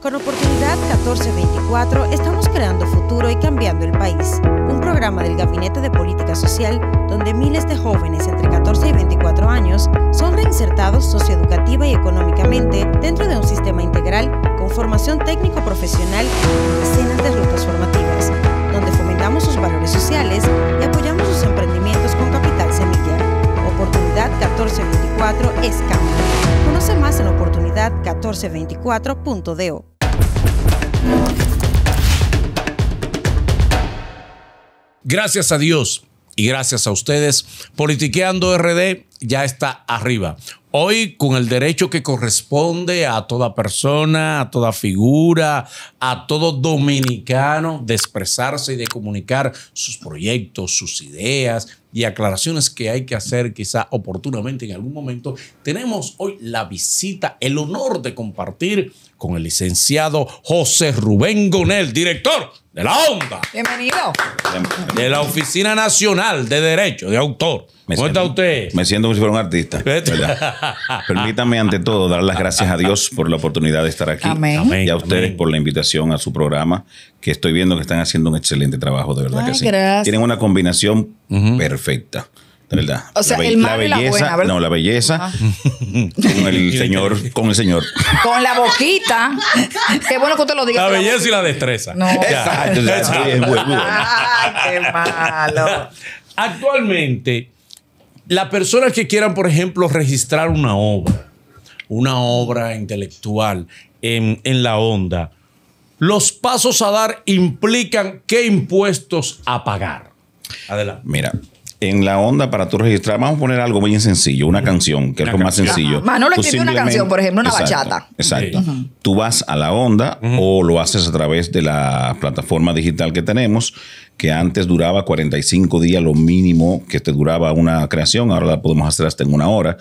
Con Oportunidad 1424 estamos creando futuro y cambiando el país, un programa del Gabinete de Política Social donde miles de jóvenes entre 14 y 24 años son reinsertados socioeducativa y económicamente dentro de un sistema integral con formación técnico-profesional y decenas de rutas formativas 1424.do. Gracias a Dios y gracias a ustedes. Politiqueando RD ya está arriba. Hoy, con el derecho que corresponde a toda persona, a toda figura, a todo dominicano de expresarse y de comunicar sus proyectos, sus ideas y aclaraciones que hay que hacer quizá oportunamente en algún momento, tenemos hoy la visita, el honor de compartir con el licenciado José Rubén Gonel, director de la ONDA. Bienvenido. De la Oficina Nacional de Derecho de Autor. ¿Cómo está usted? Me siento como si fuera un artista. Permítame, ante todo, dar las gracias a Dios por la oportunidad de estar aquí. Amén. Y a ustedes por la invitación a su programa, que estoy viendo que están haciendo un excelente trabajo, de verdad que sí. Tienen una combinación perfecta. De verdad. O sea, la, belleza, la no, la belleza con el señor, con el señor. Con la boquita. Qué bueno que usted lo diga. La belleza y la destreza. No. Ay, qué malo. Actualmente las personas que quieran, por ejemplo, registrar una obra, una obra intelectual en, la onda, los pasos a dar implican qué impuestos a pagar. Adelante. Mira, en la onda para tú registrar, vamos a poner algo bien sencillo, una canción, que es lo más sencillo. No le escribió una canción, por ejemplo, una bachata. Exacto. Tú vas a la onda o lo haces a través de la plataforma digital que tenemos que antes duraba 45 días lo mínimo que te duraba una creación, ahora la podemos hacer hasta en una hora.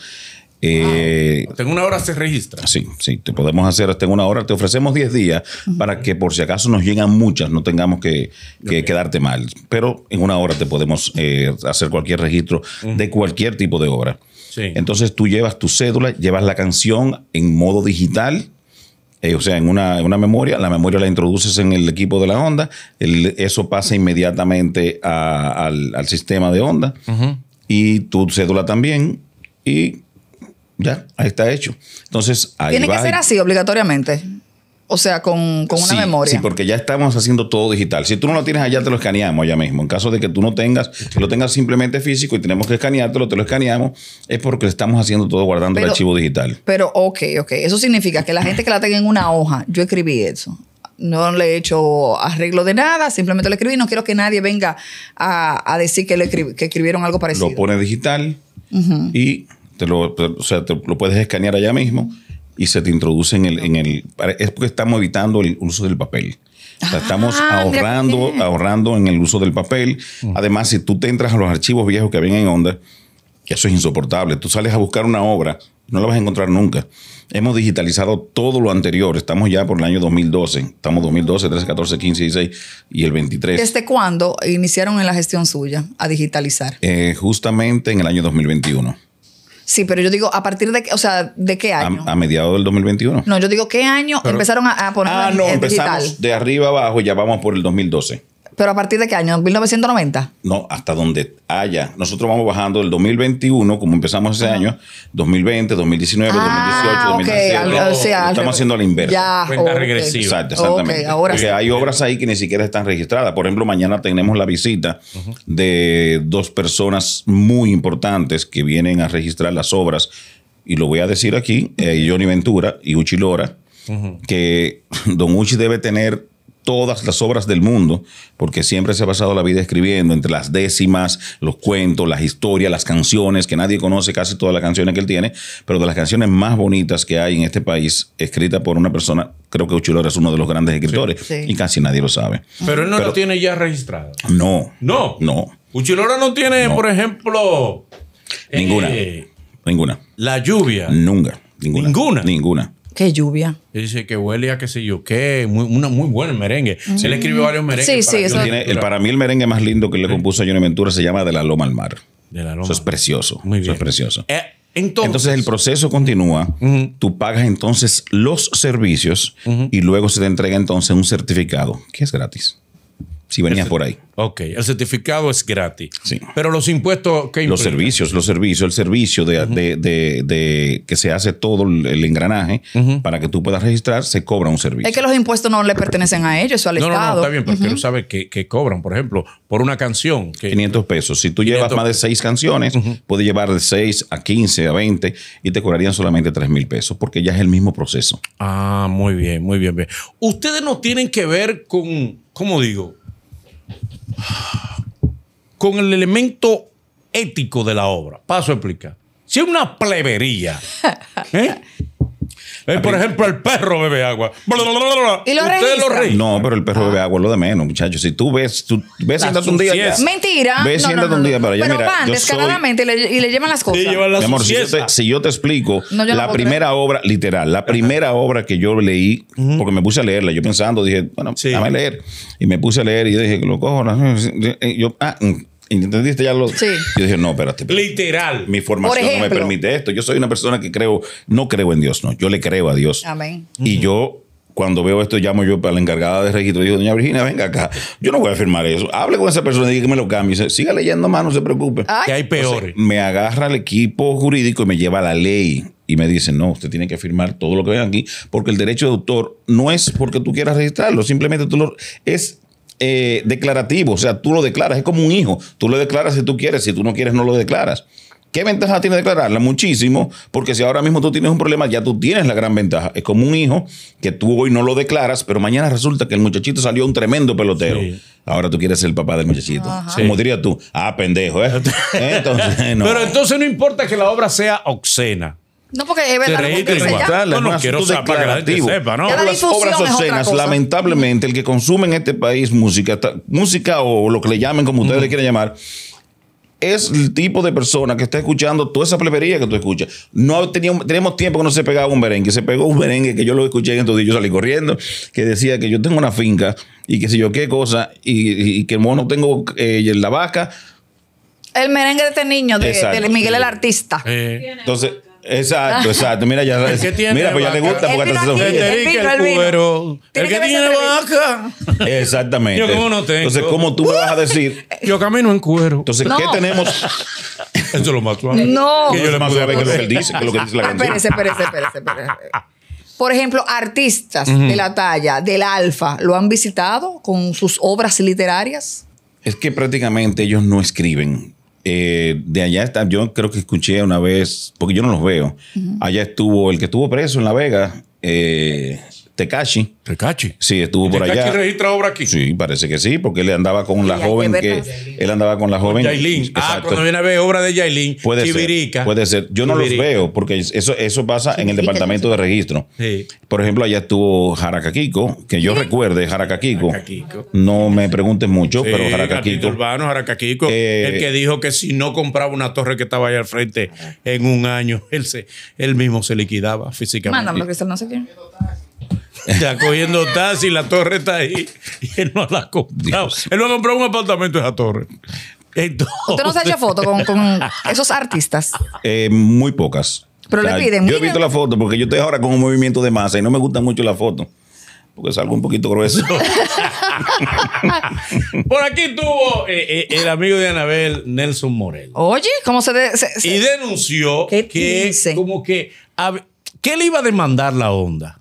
Eh, en una hora se registra. Sí, sí, te podemos hacer hasta en una hora. Te ofrecemos 10 días para que por si acaso nos llegan muchas, no tengamos que, quedarte mal. Pero en una hora te podemos eh, hacer cualquier registro de cualquier tipo de obra. Entonces tú llevas tu cédula, llevas la canción en modo digital eh, o sea, en una, memoria, la memoria la introduces en el equipo de la onda, eso pasa inmediatamente al, sistema de onda y tu cédula también y ya, ahí está hecho. Entonces, ahí Tiene que ser así obligatoriamente o sea, con, una memoria. Sí, porque ya estamos haciendo todo digital. Si tú no lo tienes allá, te lo escaneamos allá mismo. En caso de que tú no tengas, lo tengas simplemente físico y tenemos que escaneártelo, te lo escaneamos, es porque estamos haciendo todo guardando el archivo digital. Pero, ok, ok. Eso significa que la gente que la tenga en una hoja, yo escribí eso. No le he hecho arreglo de nada, simplemente lo escribí. No quiero que nadie venga a, decir que, le escribieron algo parecido. Lo pone digital y te lo, o sea, te lo puedes escanear allá mismo y se te introduce en el, en el es porque estamos evitando el uso del papel. estamos ah, ahorrando, ahorrando en el uso del papel. Mm. Además, si tú te entras a los archivos viejos que vienen en Onda, que eso es insoportable, tú sales a buscar una obra, no la vas a encontrar nunca. Hemos digitalizado todo lo anterior, estamos ya por el año 2012, estamos 2012, 13, 14, 15, 16 y el 23. ¿Desde cuándo iniciaron en la gestión suya a digitalizar? Eh, justamente en el año 2021. Sí, pero yo digo, ¿a partir de qué? O sea, ¿de qué año? A, mediados del 2021. No, yo digo, ¿qué año empezaron a, poner Ah, no, empezamos de arriba abajo, ya vamos por el 2012. ¿Pero a partir de qué año? ¿1990? No, hasta donde haya. Nosotros vamos bajando del 2021, como empezamos ese año, 2020, 2019, 2018, 2017. estamos haciendo la inversa. Ya, Cuenta regresiva. exactamente. Porque hay obras ahí que ni siquiera están registradas. Por ejemplo, mañana tenemos la visita de dos personas muy importantes que vienen a registrar las obras. Y lo voy a decir aquí, eh, Johnny Ventura y Uchi Lora, que Don Uchi debe tener todas las obras del mundo, porque siempre se ha pasado la vida escribiendo entre las décimas, los cuentos, las historias, las canciones, que nadie conoce casi todas las canciones que él tiene, pero de las canciones más bonitas que hay en este país, escrita por una persona, creo que Uchilora es uno de los grandes escritores, y casi nadie lo sabe. Pero él no lo tiene ya registrado. No. No. No. Uchilora no tiene, por ejemplo... Eh, ninguna. ninguna. La lluvia. Nunca. Ninguna. Ninguna. Qué lluvia. Y dice que huele a qué sé yo qué, una, muy buena merengue. Se le escribe varios merengues. Sí, sí, el, para mí el merengue más lindo que le compuso a Johnny Ventura se llama De la Loma al Mar. De Eso es precioso. Muy bien. Eso es precioso. Eh, entonces, el proceso continúa, tú pagas entonces los servicios y luego se te entrega entonces un certificado que es gratis si venías por ahí. Ok, el certificado es gratis. Sí. Pero los impuestos que Los servicios, los servicios, el servicio de, que se hace todo el, engranaje para que tú puedas registrar, se cobra un servicio. Es que los impuestos no le pertenecen a ellos, o al Estado. No, no, está bien, pero tú sabes que, cobran, por ejemplo, por una canción. 500 pesos. Si tú llevas más de seis canciones, puedes llevar de 6 a 15, a 20 y te cobrarían solamente 3 mil pesos porque ya es el mismo proceso. Ah, muy bien, muy bien. Ustedes no tienen que ver con, ¿cómo digo? con el elemento ético de la obra. Paso a explicar. Si es una plebería, ¿eh? por ejemplo, el perro bebe agua. ¿Y lo registran? No, pero el perro bebe agua, lo de menos, muchachos. Si tú ves, tú ves, siéntate un día. Mentira. Ves, no, un día para allá. van descaradamente y, le, llevan las cosas. Y llevan las Mi amor, si yo, te, explico, la primera obra, literal, la primera obra que yo leí, porque me puse a leerla, yo pensando, dije, bueno, sí. leer. Y me puse a leer y yo dije, lo cojo. Yo, ah, mm, ¿Entendiste ya lo? Sí. Yo dije, no, espérate. Literal. Mi formación no me permite esto. Yo soy una persona que creo, no creo en Dios, no. Yo le creo a Dios. Amén. Y yo, cuando veo esto, llamo yo a la encargada de registro. Digo, doña Virginia, venga acá. Yo no voy a firmar eso. Hable con esa persona y diga que me lo cambie. Dice, siga leyendo más, no se preocupe. Que hay peores. me agarra el equipo jurídico y me lleva a la ley y me dice, no, usted tiene que firmar todo lo que ven aquí, porque el derecho de autor no es porque tú quieras registrarlo, simplemente tú lo, es eh, declarativo, o sea, tú lo declaras, es como un hijo, tú lo declaras si tú quieres, si tú no quieres no lo declaras. ¿Qué ventaja tiene declararla? Muchísimo, porque si ahora mismo tú tienes un problema, ya tú tienes la gran ventaja. Es como un hijo que tú hoy no lo declaras, pero mañana resulta que el muchachito salió un tremendo pelotero. Ahora tú quieres ser el papá del muchachito. se Como dirías tú, ah, pendejo, ¿eh? Entonces, no. Pero entonces no importa que la obra sea obscena. No, porque es verdad. que No, no quiero para que la gente sepa, ¿no? las obras obscenas, lamentablemente, el que consume en este país música, música o lo que le llamen, como ustedes le quieran llamar, es el tipo de persona que está escuchando toda esa plebería que tú escuchas. No teníamos, tiempo que no se pegaba un merengue. Se pegó un merengue que yo lo escuché y entonces yo salí corriendo, que decía que yo tengo una finca y que si yo qué cosa y, que no tengo en eh, la vaca. El merengue de este niño, de, Miguel el Artista. Eh. Entonces... Exacto, exacto. Mira, ya, mira, pues ya le gusta porque el, el, cuero. El que, tiene tiene vaca. Exactamente. Yo como no tengo. Entonces, ¿cómo tú me vas a decir? Yo camino en cuero. Entonces, ¿qué tenemos? Eso lo más suave. No. Que yo le más qué lo que él dice, lo que dice la ah, espérese, espérese, Por ejemplo, artistas de la talla, del alfa, ¿lo han visitado con sus obras literarias? Es que prácticamente ellos no escriben eh, de allá está, yo creo que escuché una vez, porque yo no los veo, allá estuvo el que estuvo preso en La Vega, eh, Tekashi. Tekachi. Sí, estuvo por allá. registra obra aquí? Sí, parece que sí, porque él andaba con la joven que, él andaba con la joven. Yailin. Ah, cuando viene a ver obra de Yailin, puede puede ser. Yo no los veo porque eso, eso pasa en el departamento de registro. Sí. Por ejemplo, allá estuvo Kiko, que yo recuerde Kiko. No me preguntes mucho, pero Harakakiko. Urbano, el eh, que dijo que si no compraba una torre que estaba allá al frente en un año, él se, él mismo se liquidaba físicamente. Mándame, que no sé quién. Ya cogiendo taxi, la torre está ahí y él no la ha Él no compró un apartamento esa torre. Entonces, ¿Usted no se ha hecho foto con, esos artistas? Eh, muy pocas. Pero le piden. Yo he visto la foto porque yo estoy ahora con un movimiento de masa y no me gusta mucho la foto porque salgo un poquito grueso. Por aquí tuvo eh, eh, el amigo de Anabel, Nelson Morel. Oye, ¿cómo se, Y denunció que como que... ¿Qué le iba a demandar la onda?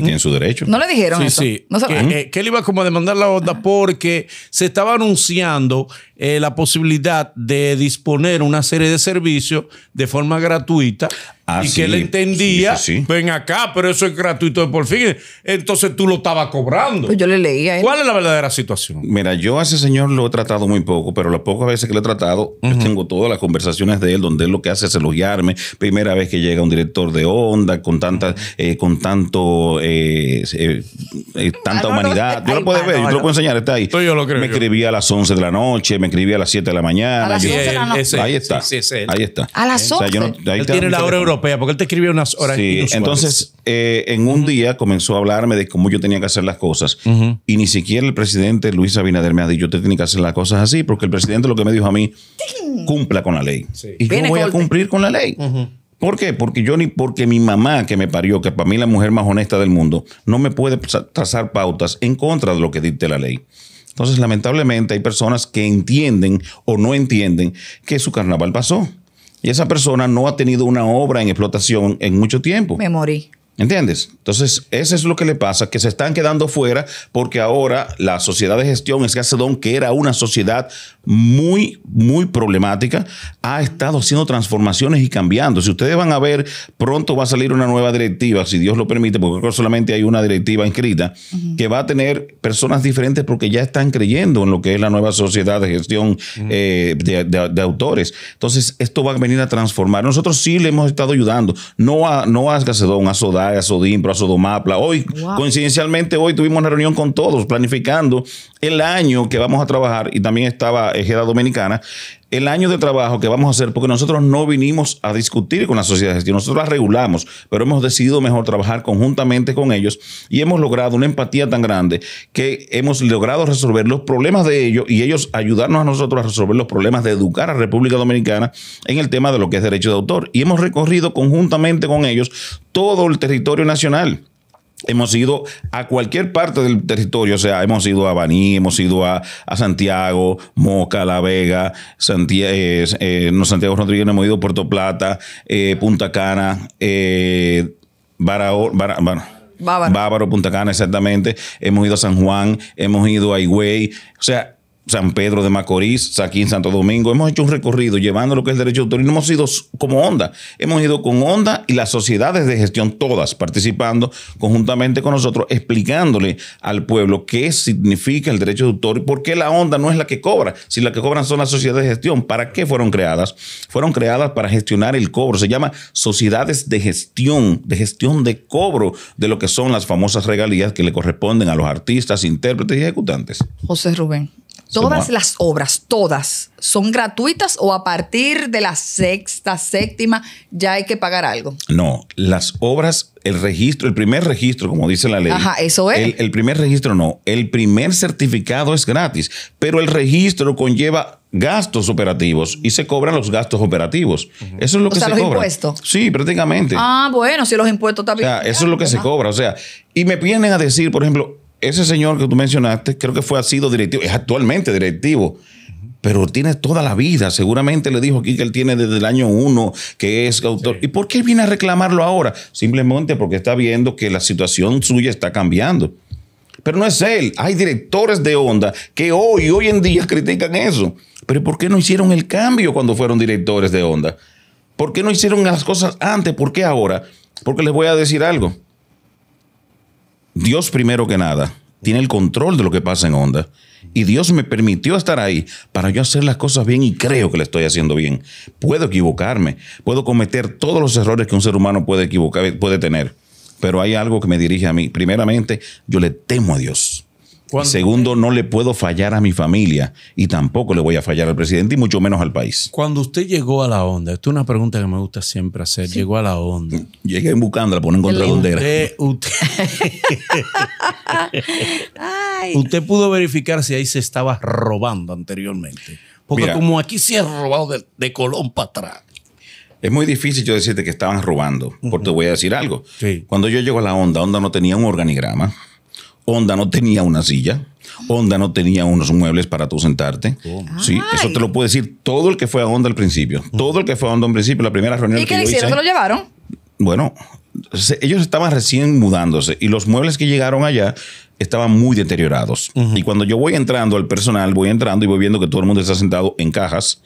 tiene su derecho. ¿No le dijeron eso? Eh, que, él iba como a demandar la onda porque se estaba anunciando eh, la posibilidad de disponer una serie de servicios de forma gratuita y que él entendía, ven acá, pero eso es gratuito de por fin. Entonces tú lo estabas cobrando. Pues yo le leía. ¿Cuál es la verdadera situación? Mira, yo a ese señor lo he tratado muy poco, pero las pocas veces que lo he tratado, yo tengo todas las conversaciones de él, donde él lo que hace es elogiarme. Primera vez que llega un director de onda, con tanta, eh, con tanto, eh, tanta ah, humanidad. Yo lo puedo ah, ver, yo lo puedo enseñar, está ahí. me escribía a las 11 de la noche, me, escribí a las 7 de la mañana. Ahí está. ahí está. A las 11. tiene la hora europea, porque él te escribió unas horas Entonces, eh, en un día comenzó a hablarme de cómo yo tenía que hacer las cosas. Y ni siquiera el presidente Luis Abinader me ha dicho, te tiene que hacer las cosas así, porque el presidente lo que me dijo a mí, cumpla con la ley. Y yo voy a cumplir con la ley. ¿Por qué? Porque yo ni porque mi mamá que me parió, que para mí la mujer más honesta del mundo, no me puede trazar pautas en contra de lo que dicte la ley. Entonces, lamentablemente, hay personas que entienden o no entienden que su carnaval pasó. Y esa persona no ha tenido una obra en explotación en mucho tiempo. Me morí. ¿Entiendes? Entonces, eso es lo que le pasa, que se están quedando fuera porque ahora la sociedad de gestión es que era una sociedad muy, muy problemática, ha estado haciendo transformaciones y cambiando. Si ustedes van a ver, pronto va a salir una nueva directiva, si Dios lo permite, porque solamente hay una directiva inscrita, que va a tener personas diferentes porque ya están creyendo en lo que es la nueva sociedad de gestión eh, de, autores. Entonces, esto va a venir a transformar. Nosotros sí le hemos estado ayudando, no a, no a Soda a a SODIMPRO, a SODOMAPLA. Hoy, coincidencialmente, hoy tuvimos una reunión con todos planificando el año que vamos a trabajar y también estaba Ejeda eh, Dominicana el año de trabajo que vamos a hacer, porque nosotros no vinimos a discutir con la sociedad de gestión, nosotros la regulamos, pero hemos decidido mejor trabajar conjuntamente con ellos y hemos logrado una empatía tan grande que hemos logrado resolver los problemas de ellos y ellos ayudarnos a nosotros a resolver los problemas de educar a República Dominicana en el tema de lo que es derecho de autor. Y hemos recorrido conjuntamente con ellos todo el territorio nacional. Hemos ido a cualquier parte del territorio, o sea, hemos ido a Baní, hemos ido a, Santiago, Moca, La Vega, Santiago, eh, eh, no Santiago Rodríguez, hemos ido a Puerto Plata, eh, Punta Cana, eh, Punta Cana, exactamente. Hemos ido a San Juan, hemos ido a Higüey. O sea, San Pedro de Macorís, aquí en Santo Domingo. Hemos hecho un recorrido llevando lo que es el derecho de autor y no hemos ido como onda. Hemos ido con onda y las sociedades de gestión todas participando conjuntamente con nosotros, explicándole al pueblo qué significa el derecho de autor y por qué la onda no es la que cobra, si la que cobran son las sociedades de gestión. ¿Para qué fueron creadas? Fueron creadas para gestionar el cobro. Se llama sociedades de gestión, de gestión de cobro de lo que son las famosas regalías que le corresponden a los artistas, intérpretes y ejecutantes. José Rubén. Todas las obras, todas, son gratuitas o a partir de la sexta, séptima, ya hay que pagar algo. No, las obras, el registro, el primer registro, como dice la ley. Ajá, eso es. El, primer registro no, el primer certificado es gratis, pero el registro conlleva gastos operativos y se cobran los gastos operativos. Eso es lo que o sea, los impuestos. Sí, prácticamente. Ah, bueno, si los impuestos también. O sea, eso es lo que se cobra. O sea, y me vienen a decir, por ejemplo, ese señor que tú mencionaste, creo que fue ha sido directivo, es actualmente directivo, pero tiene toda la vida. Seguramente le dijo aquí que él tiene desde el año uno, que es autor. ¿Y por qué viene a reclamarlo ahora? Simplemente porque está viendo que la situación suya está cambiando. Pero no es él. Hay directores de onda que hoy, hoy en día critican eso. Pero ¿por qué no hicieron el cambio cuando fueron directores de onda? ¿Por qué no hicieron las cosas antes? ¿Por qué ahora? Porque les voy a decir algo. Dios primero que nada tiene el control de lo que pasa en onda. Y Dios me permitió estar ahí para yo hacer las cosas bien y creo que le estoy haciendo bien. Puedo equivocarme, puedo cometer todos los errores que un ser humano puede, equivocar, puede tener, pero hay algo que me dirige a mí. Primeramente, yo le temo a Dios. Segundo, no le puedo fallar a mi familia y tampoco le voy a fallar al presidente y mucho menos al país. Cuando usted llegó a la onda, esto es una pregunta que me gusta siempre hacer, llegó a la onda. Llegué buscándola por no encontrar dónde era. Usted, pudo verificar si ahí se estaba robando anteriormente. Porque como aquí se ha robado de, Colón para atrás. Es muy difícil yo decirte que estaban robando, porque te voy a decir algo. Cuando yo llego a la onda, onda no tenía un organigrama. Honda no tenía una silla. Onda no tenía unos muebles para tú sentarte. Oh. Sí, eso te lo puede decir todo el que fue a Honda al principio. Todo el que fue a Honda al principio, la primera reunión. ¿Y qué hicieron? lo llevaron? Bueno, ellos estaban recién mudándose y los muebles que llegaron allá estaban muy deteriorados. Y cuando yo voy entrando al personal, voy entrando y voy viendo que todo el mundo está sentado en cajas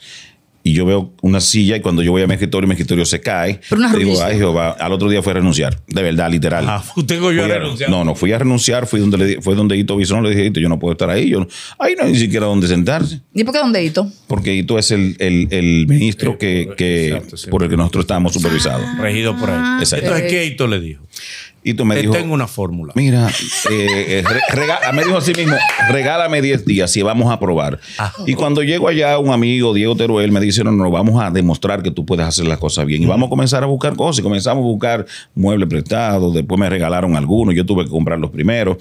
y yo veo una silla y cuando yo voy a mi escritorio, mi escritorio se cae. digo, ay Jehová, al otro día fui a renunciar, de verdad, literal. Ah, tengo yo a, renunciar. No, no, fui a renunciar, fui donde, le, fue donde Ito le dije, hito yo no puedo estar ahí, yo, ahí no hay ni siquiera donde sentarse. ¿Y por qué donde hito Porque hito es el, el, el eh, ministro eh, que, que por el que nosotros estábamos supervisados. Regido por él. Ah, exacto. Entonces, ¿qué hito le dijo? Y tú me tengo una fórmula. Mira, eh, eh ah, me dijo así mismo, regálame 10 días y vamos a probar. Ah. Y cuando llego allá, un amigo, Diego Teruel, me dice, no, no, vamos a demostrar que tú puedes hacer las cosas bien. Y vamos a comenzar a buscar cosas. Y comenzamos a buscar muebles prestados. Después me regalaron algunos. Yo tuve que comprar los primeros.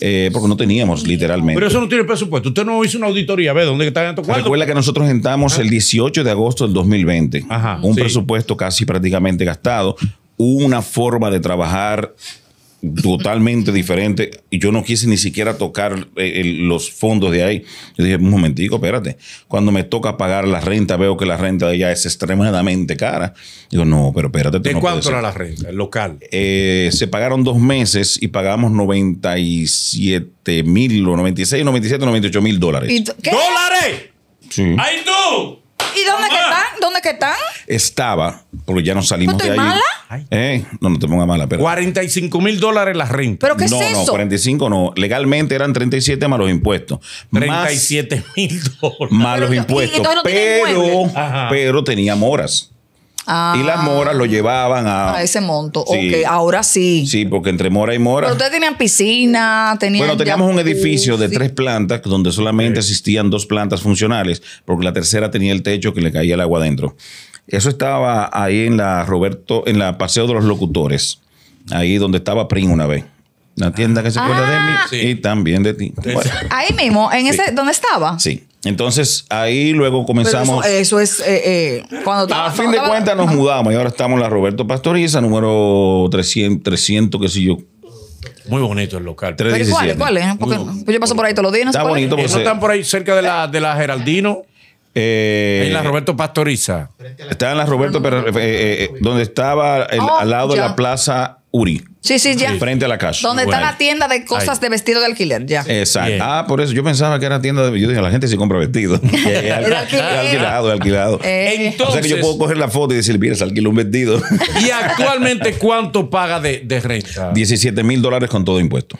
Eh, porque no teníamos, literalmente. Pero eso no tiene presupuesto. Usted no hizo una auditoría. ¿Ve dónde está? cuarto? Recuerda que nosotros entramos el 18 de agosto del 2020. Ajá, un presupuesto casi prácticamente gastado una forma de trabajar totalmente diferente. Y yo no quise ni siquiera tocar eh, los fondos de ahí. Yo dije, un momentico, espérate. Cuando me toca pagar la renta, veo que la renta de allá es extremadamente cara. Digo, no, pero espérate. ¿De cuánto era la renta? El local. Eh, se pagaron dos meses y pagamos 97 mil, 96, 97, 98 mil dólares. ¿Dólares? Sí. ¡Ahí tú! ¿Y dónde que están? ¿Dónde que están? Estaba, porque ya nos salimos de ahí. mala? Eh, no, no te ponga mala. Pero... 45 mil dólares la renta. ¿Pero qué no, es eso? No, 45 no. Legalmente eran 37 más los impuestos. 37 mil dólares. Más los impuestos. Pero, pero, pero moras y las ah. moras lo llevaban a, a ese monto. ahora sí. Sí, porque entre mora y mora. Pero ustedes tenían piscina, tenían. Bueno, teníamos un edificio de tres plantas donde solamente existían dos plantas funcionales, porque la tercera tenía el techo que le caía el agua adentro. Eso estaba ahí en la Roberto, en la Paseo de los Locutores, ahí donde estaba Prim una vez. La tienda que se acuerda de mí ah. y también de ti. Ahí mismo, en ese, ¿dónde estaba? Sí. Entonces ahí luego comenzamos. eso, es eh, eh, cuando A fin de cuentas nos mudamos y ahora estamos en la Roberto Pastoriza, número 300, 300 qué sé yo, muy bonito el local. cuál, es? yo paso por ahí todos los días. Está bonito. Porque están por ahí cerca de la, de la Geraldino? Eh, en la Roberto Pastoriza. Está en la Roberto, donde estaba oh, al lado de la plaza Uri. Sí, sí, ya. Frente a la casa. Donde está la tienda de cosas de vestido de alquiler, ya. Exacto. Ah, por eso yo pensaba que era tienda de. Yo dije, la gente sí compra vestido. alquilado, alquilado. Eh. Entonces, yo puedo coger la foto y decir, mira, se un vestido. ¿Y actualmente cuánto paga de, de renta? 17 mil dólares con todo impuesto.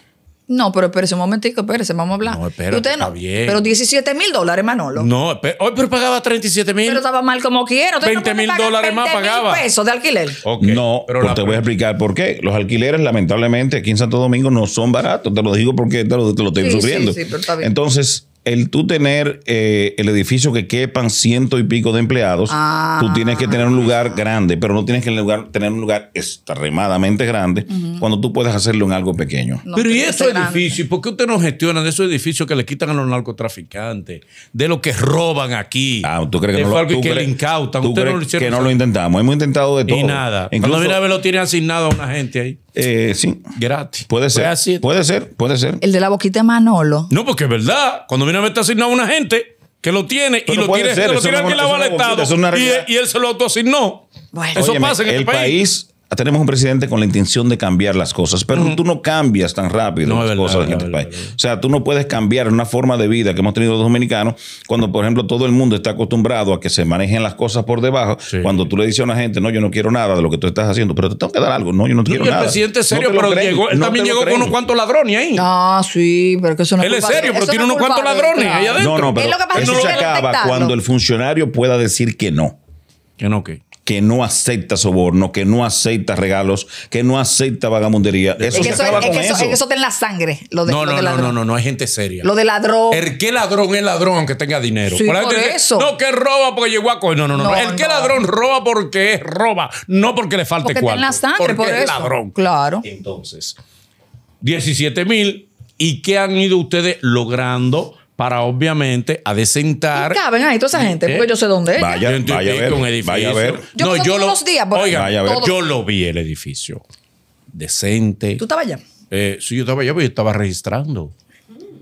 No, pero espérese un momentico, espérese, vamos a hablar. No, espérate, Está bien. Pero 17 mil dólares, Manolo. No, hoy oh, pero pagaba 37 mil. Pero estaba mal como quiero. 20 mil dólares más pagaba. pesos de alquiler. no, pero pues te voy a explicar por qué. Los alquileres, lamentablemente, aquí en Santo Domingo no son baratos. Te lo digo porque te lo, te lo estoy sufriendo. Sí, sí, pero está bien. Entonces, el tú tener eh, el edificio que quepan ciento y pico de empleados, tú ah. tienes que tener un lugar grande, pero no tienes que tener un lugar extremadamente grande cuando tú puedes hacerlo en algo pequeño. pero ¿y esos edificios? ¿Por qué usted no gestiona de esos edificios que le quitan a los narcotraficantes, de los que roban aquí? Ah, ¿tú crees que, no lo, que le incautan? ¿Tú no lo que no lo intentamos. Hemos intentado de todo. Y nada. Cuando mira, lo tiene asignado a una gente ahí. Eh, sí. Gratis. Puede ser. Puede ser, puede ser. El de la boquita de Manolo. No, porque es verdad. Cuando viene a te asignado a una gente que lo tiene y lo tiene, ser, lo tiene al Y, él se lo autoasignó. Bueno. Eso pasa en este el país tenemos un presidente con la intención de cambiar las cosas, pero tú no cambias tan rápido las cosas en este país. O sea, tú no puedes cambiar una forma de vida que hemos tenido los dominicanos cuando, por ejemplo, todo el mundo está acostumbrado a que se manejen las cosas por debajo. Cuando tú le dices a una gente, no, yo no quiero nada de lo que tú estás haciendo, pero te tengo que dar algo. No, yo no te quiero el nada. El presidente es serio, pero él también llegó con unos cuantos ladrones ahí. Ah, sí, pero que eso no es Él es serio, pero tiene unos cuantos ladrones ahí adentro. No, no, pero eso se acaba cuando el funcionario pueda decir que no. Que no, qué que no acepta soborno, que no acepta regalos, que no acepta vagamundería. Eso es que eso, es en la sangre. Lo de, no, no, no, no, no, no, hay gente seria. Lo de ladrón. El que ladrón es ladrón aunque tenga dinero. Sí, por eso. no, que roba porque llegó a No, no, no, el que ladrón roba porque es roba, no porque le falte porque cuarto. la sangre, porque es ladrón. Claro. Entonces, 17 mil. ¿Y qué han ido ustedes logrando? para obviamente adecentar. Y caben ahí toda esa gente, porque yo sé dónde es. Vaya, vaya, edificio. a ver. no, yo lo, días, vaya a ver. yo lo vi el edificio. Decente. ¿Tú estabas allá? Eh, sí, yo estaba allá, pero pues, yo estaba registrando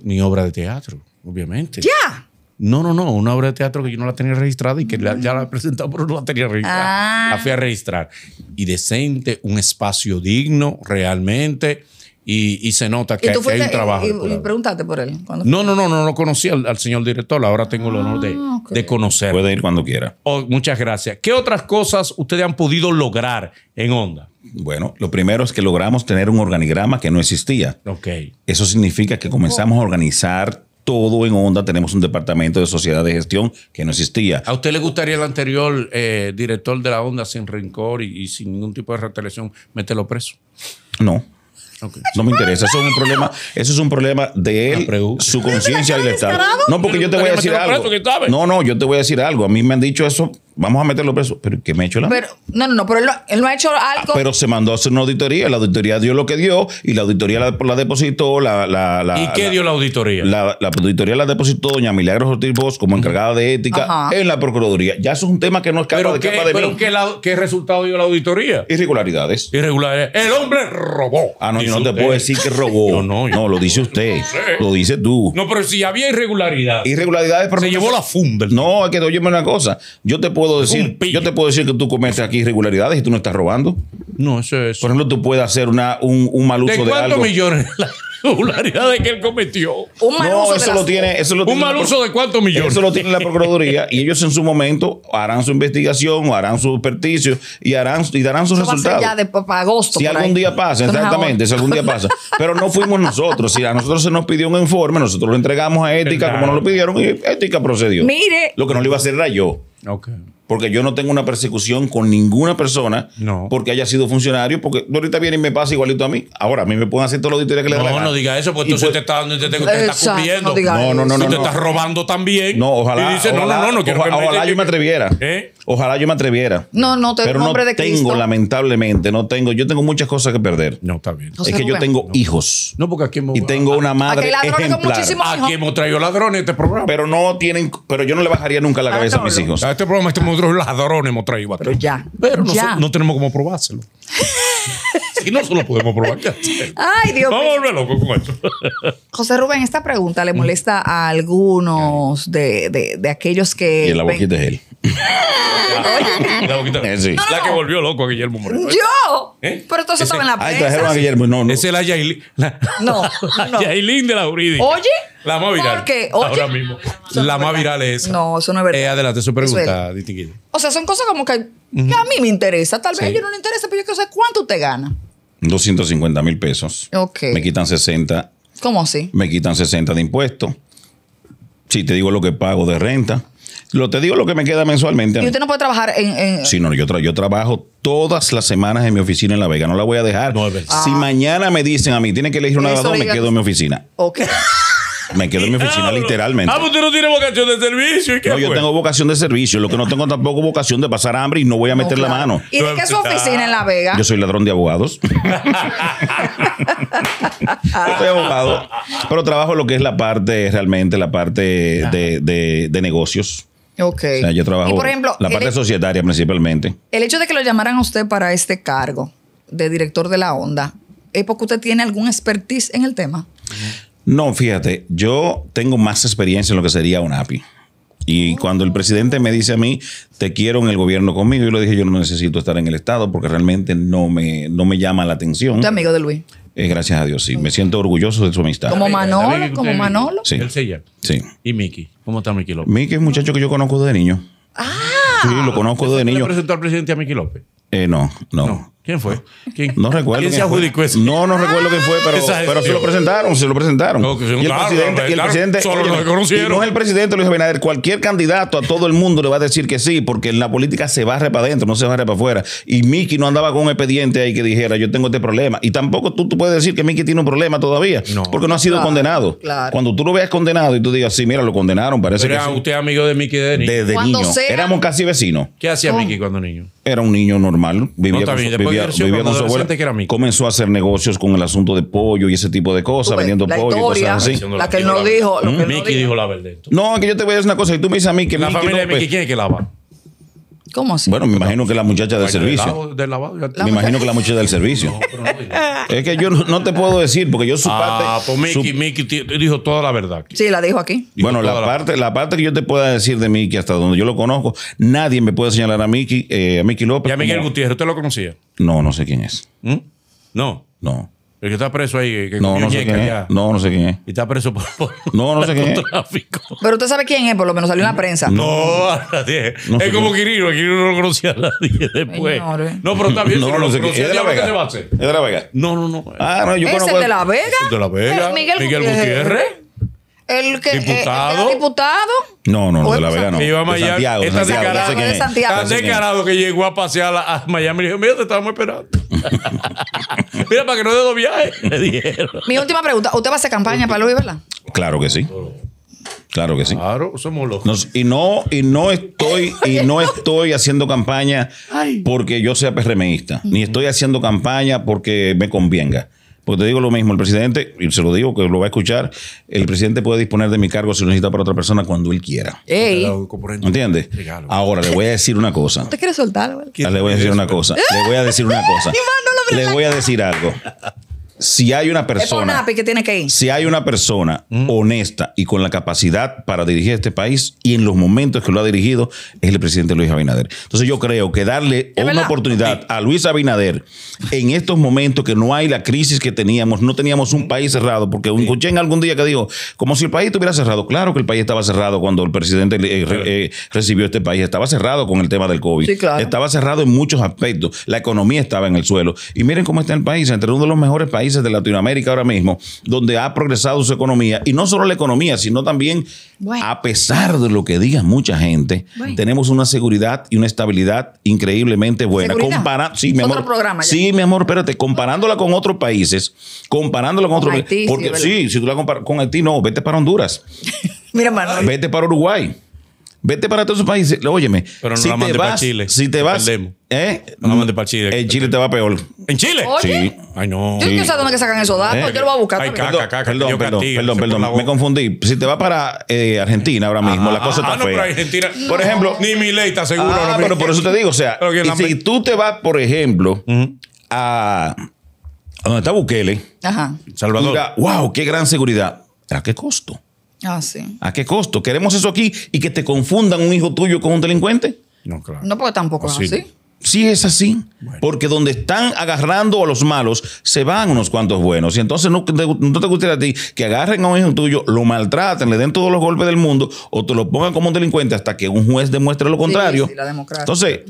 mi obra de teatro, obviamente. ¡Ya! No, no, no, una obra de teatro que yo no la tenía registrada y que ya la he presentado, pero no la tenía registrada. Ah. La fui a registrar. Y decente, un espacio digno, realmente y, se nota que, hay un trabajo. Y, por él. No, no, no, no, no conocí al, señor director. Ahora tengo el honor de, ah, conocerlo. Puede ir cuando quiera. Oh, muchas gracias. ¿Qué otras cosas ustedes han podido lograr en Onda? Bueno, lo primero es que logramos tener un organigrama que no existía. Ok. Eso significa que comenzamos a organizar todo en Onda. Tenemos un departamento de sociedad de gestión que no existía. ¿A usted le gustaría el anterior eh, director de la Onda sin rencor y, sin ningún tipo de retención? meterlo preso? No. No me interesa. Eso es un problema. Eso es un problema de él, su conciencia y No, porque yo te voy a decir algo. No, no, yo te voy a decir algo. A mí me han dicho eso vamos a meterlo preso. Pero qué me ha hecho la. no, no, no, pero él, él no ha hecho algo. Ah, pero se mandó a hacer una auditoría. La auditoría dio lo que dio y la auditoría la, la depositó. La, la, ¿Y qué dio la auditoría? La, auditoría la depositó doña Milagros Ortiz como encargada de ética en la Procuraduría. Ya eso es un tema que no es capaz de, qué, de pero ¿qué, resultado dio la auditoría? Irregularidades. Irregularidades. Eh, el hombre robó. Ah, no, yo no te puedo decir que robó. No, no, no, lo dice usted. Lo dice tú. No, pero si había irregularidades. Irregularidades, pero. Se llevó la funda. No, hay que doyme una cosa. Yo te puedo decir, yo te puedo decir que tú cometes aquí irregularidades y tú no estás robando. No, eso es. Por ejemplo, tú puedes hacer una, un, mal uso de, de ¿Cuántos millones la irregularidad que él cometió? no, eso, lo tiene, eso lo tiene. Un mal uso de cuántos millones. Eso lo tiene la Procuraduría y ellos en su momento harán su investigación, harán su experticio y harán y darán sus resultados. ya de, agosto. Si algún día pasa, exactamente, si algún día pasa. Pero no fuimos nosotros. Si a nosotros se nos pidió un informe, nosotros lo entregamos a ética, como nos lo pidieron, y ética procedió. Mire. Lo que no le iba a hacer era yo. ok porque yo no tengo una persecución con ninguna persona porque haya sido funcionario, porque ahorita viene y me pasa igualito a mí. Ahora, a mí me pueden hacer toda la auditoría que le No, no diga eso, porque tú pues te estás está cumpliendo. No, no, no, no, no. te estás robando también. No, ojalá. Y dice, no, no, no, no quiero que me yo me atreviera. ¿Eh? Ojalá yo me atreviera. No, no, te, pero no de tengo, lamentablemente, no tengo. Yo tengo muchas cosas que perder. No, está bien. es que yo tengo hijos. No, porque aquí hemos, y tengo una madre aquí ejemplar. Aquí hemos traído ladrones este programa. Pero no tienen, pero yo no le bajaría nunca la ah, cabeza a mis hijos. A este programa este otros ladrones hemos traído. Pero ya. Pero no, ya. no tenemos cómo probárselo. Si no solo podemos probar. Ay, Dios mío. Vamos a loco con esto. José Rubén, esta pregunta le mm. molesta a algunos de, de, aquellos que. Y en la boquita es él la, eh, que volvió loco a Guillermo Moreno. ¿Yo? ¿Eh? Pero ah, entonces estaba en la prensa. Ahí está Guillermo. No, no. es la Yailin. no, de la jurídica. Oye. La más viral. Ahora mismo. la más viral es esa. No, eso no es verdad. Eh, adelante, su pregunta, O sea, son cosas como que, a mí me interesa. Tal vez a ellos no les interesa, pero yo quiero saber cuánto te gana. 250 mil pesos. Me quitan 60. ¿Cómo así? Me quitan 60 de impuestos. Si te digo lo que pago de renta lo te digo lo que me queda mensualmente. ¿Y usted no puede trabajar en.? Sí, no, yo, yo trabajo todas las semanas en mi oficina en La Vega. No la voy a dejar. Si ah. mañana me dicen a mí, tiene que elegir una lavadora, me quedo en mi oficina. Ok. Me quedo en mi oficina literalmente. Ah, pues usted no tiene vocación de servicio. no, yo tengo vocación de servicio. Lo que no tengo tampoco vocación de pasar hambre y no voy a meter la mano. ¿Y de qué es su oficina en La Vega? Yo soy ladrón de abogados. yo soy abogado. Pero trabajo lo que es la parte, realmente, la parte de negocios. Ok. O sea, yo trabajo la parte societaria principalmente. El hecho de que lo llamaran a usted para este cargo de director de la onda, ¿es porque usted tiene algún expertise en el tema? No, fíjate, yo tengo más experiencia en lo que sería un API. Y oh. cuando el presidente me dice a mí, te quiero en el gobierno conmigo, yo le dije, yo no necesito estar en el Estado porque realmente no me, no me llama la atención. ¿Usted amigo de Luis? Eh, gracias a Dios, sí. Me siento orgulloso de su amistad. Como Manolo, como Manolo. Sí. El Sí. ¿Y Miki? ¿Cómo está Miki López? Miki es un muchacho que yo conozco desde niño. Ah. Sí, lo conozco desde niño. presentó al presidente a Miki López? Eh, no. no. ¿Quién fue? no recuerdo. ¿Quién, No, no recuerdo quién fue, pero, se lo presentaron, se lo presentaron. y el presidente, el presidente solo lo y no es el presidente Luis Abinader, cualquier candidato a todo el mundo le va a decir que sí, porque en la política se barre para adentro, no se barre para afuera. Y Miki no andaba con un expediente ahí que dijera, yo tengo este problema. Y tampoco tú, puedes decir que Miki tiene un problema todavía, no, porque no ha sido condenado. Cuando tú lo veas condenado y tú digas, sí, mira, lo condenaron, parece que era usted amigo de Miki de niño. Desde niño. Éramos casi vecinos. ¿Qué hacía Miki cuando niño? Era un niño normal, vivía, con, su abuela. comenzó a hacer negocios con el asunto de pollo y ese tipo de cosas, vendiendo pollo historia, y así. La que no dijo. Mickey dijo la verdad. No, que yo te voy a decir una cosa. Y tú me dices a mí que. La familia de Mickey, ¿quién que lava? ¿Cómo así? Bueno, me imagino que la muchacha del servicio. me imagino que la muchacha del servicio. es que yo no, te puedo decir, porque yo su ah, parte. Ah, pues Miki, dijo toda la verdad. Sí, la dijo aquí. bueno, la, parte, la parte que yo te pueda decir de Miki, hasta donde yo lo conozco, nadie me puede señalar a Miki eh, a Miki López. ¿Y a Miguel Gutiérrez? ¿Usted lo conocía? No, no sé quién es. ¿Mm? No. No. El que está preso ahí, que no, no sé quién es. No, no sé quién es. Y está preso por, por no, no sé tráfico. Pero usted sabe quién es, por lo menos salió en la prensa. No, a es como Quirino, Quirino no lo conocía a nadie después. No, pero está bien, no, no ¿Es de la Vega? ¿Es de la Vega? No, no, no. Ah, no, yo conozco. ¿Es el de la Vega? ¿Es de la Vega? Miguel, Gutiérrez. El que eh, diputado. El diputado. No, no, no, de la Vega no. Miami. Está descarado que llegó a pasear a, Miami y dijo, mira, te estábamos esperando. Mira, para que no dé dos viajes, Mi última pregunta. ¿Usted va a hacer campaña para Luis, verdad? Claro que sí. Claro que sí. Claro, somos locos. y no, y no estoy, y no estoy haciendo campaña porque yo sea PRMista, ni estoy haciendo campaña porque me convenga. Pues te digo lo mismo, el presidente, y se lo digo que lo va a escuchar, el presidente puede disponer de mi cargo si lo necesita para otra persona cuando él quiera. ¿Entiendes? Ahora, le voy a decir una cosa. ¿Te quieres soltar? Le voy a decir una cosa. Le voy a decir una cosa. Le voy a decir algo si hay una persona. Si hay una persona honesta y con la capacidad para dirigir este país y en los momentos que lo ha dirigido, es el presidente Luis Abinader. Entonces, yo creo que darle una oportunidad a Luis Abinader en estos momentos que no hay la crisis que teníamos, no teníamos un país cerrado, porque un escuché en algún día que dijo, como si el país estuviera cerrado. Claro que el país estaba cerrado cuando el presidente eh, eh, recibió este país. Estaba cerrado con el tema del COVID. Estaba cerrado en muchos aspectos. La economía estaba en el suelo. Y miren cómo está el país, entre uno de los mejores países de Latinoamérica ahora mismo, donde ha progresado su economía, y no solo la economía, sino también, a pesar de lo que diga mucha gente, tenemos una seguridad y una estabilidad increíblemente buena. Compara sí, mi amor. sí, mi amor, espérate, comparándola con otros países, comparándola con, otros países. Porque sí, si tú la comparas con Haití, no, vete para Honduras. Vete para Uruguay. Vete para todos esos países. Óyeme. Pero no la mandes para Chile. Si te vas. ¿eh? No la mandes para Chile. En Chile te va peor. ¿En Chile? Sí. Ay, no. Yo no sé dónde sacan esos datos. Eh. Yo lo voy a buscar. Ay, caca, caca, perdón, perdón, perdón, perdón, Me confundí. Si te vas para eh, Argentina ahora mismo, la ah, cosa está ah, no, para Argentina, por ejemplo. Ni mi ley está seguro. Ah, pero por eso te digo, o sea, si tú te vas, por ejemplo, a, a donde está Bukele, ajá. Salvador. wow, qué gran seguridad. ¿A qué costo? Ah, ¿A qué costo? ¿Queremos eso aquí y que te confundan un hijo tuyo con un delincuente? No, claro. No, porque tampoco es así. Sí es así, porque donde están agarrando a los malos, se van unos cuantos buenos. Y entonces no, te, gustaría a ti que agarren a un hijo tuyo, lo maltraten, le den todos los golpes del mundo o te lo pongan como un delincuente hasta que un juez demuestre lo contrario. Entonces,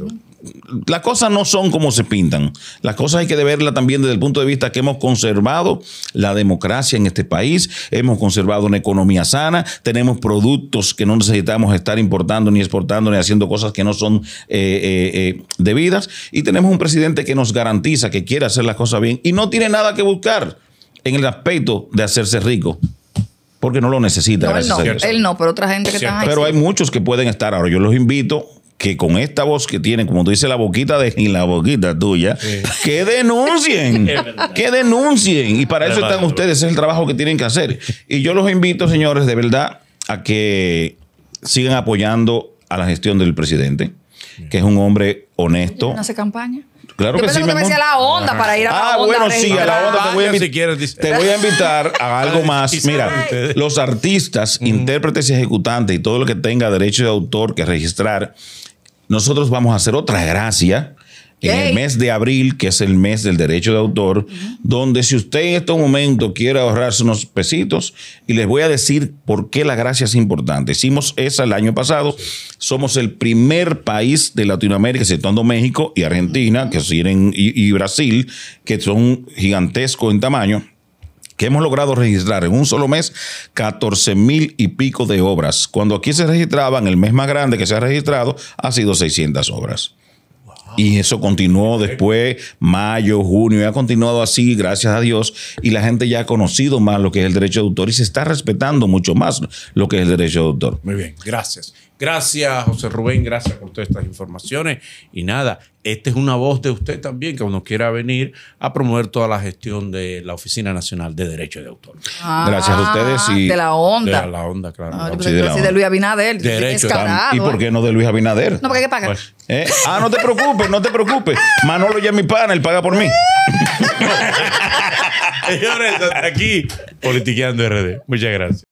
las cosas no son como se pintan. Las cosas hay que verlas también desde el punto de vista que hemos conservado la democracia en este país, hemos conservado una economía sana, tenemos productos que no necesitamos estar importando ni exportando ni haciendo cosas que no son eh, eh, eh, debidas y tenemos un presidente que nos garantiza que quiere hacer las cosas bien y no tiene nada que buscar en el aspecto de hacerse rico porque no lo necesita. él, no, pero otra gente que está Pero hay muchos que pueden estar ahora. Yo los invito que con esta voz que tiene, como tú dices, la boquita de y la boquita tuya, que denuncien, que denuncien. Y para eso están ustedes, es el trabajo que tienen que hacer. Y yo los invito, señores, de verdad, a que sigan apoyando a la gestión del presidente, que es un hombre honesto. ¿No hace campaña? Claro que sí, que me la onda para ir a la Ah, bueno, sí, a la onda te voy a, te voy a invitar a algo más. Mira, los artistas, intérpretes y ejecutantes y todo lo que tenga derecho de autor que registrar nosotros vamos a hacer otra gracia en el mes de abril, que es el mes del derecho de autor, donde si usted en este momento quiere ahorrarse unos pesitos, y les voy a decir por qué la gracia es importante. Hicimos esa el año pasado, somos el primer país de Latinoamérica, exceptuando México y Argentina, que siguen, y, Brasil, que son gigantesco en tamaño que hemos logrado registrar en un solo mes 14 mil y pico de obras, cuando aquí se registraban, el mes más grande que se ha registrado ha sido 600 obras. Y eso continuó después, mayo, junio, y ha continuado así, gracias a Dios, y la gente ya ha conocido más lo que es el derecho de autor y se está respetando mucho más lo que es el derecho de autor. Muy bien, gracias. Gracias, José Rubén, gracias por todas estas informaciones. Y nada, esta es una voz de usted también, que uno quiera venir a promover toda la gestión de la Oficina Nacional de Derecho de Autor. Ah, gracias a ustedes. Y de la onda. De la, onda, claro. Ah, pues de, Luis Abinader. Derecho. ¿Y por qué ¿eh? no de Luis Abinader? No, porque hay que Ah, no te preocupes, no te preocupes. Manolo ya es mi pana, él paga por mí. Señores, aquí, politiqueando RD. Muchas gracias.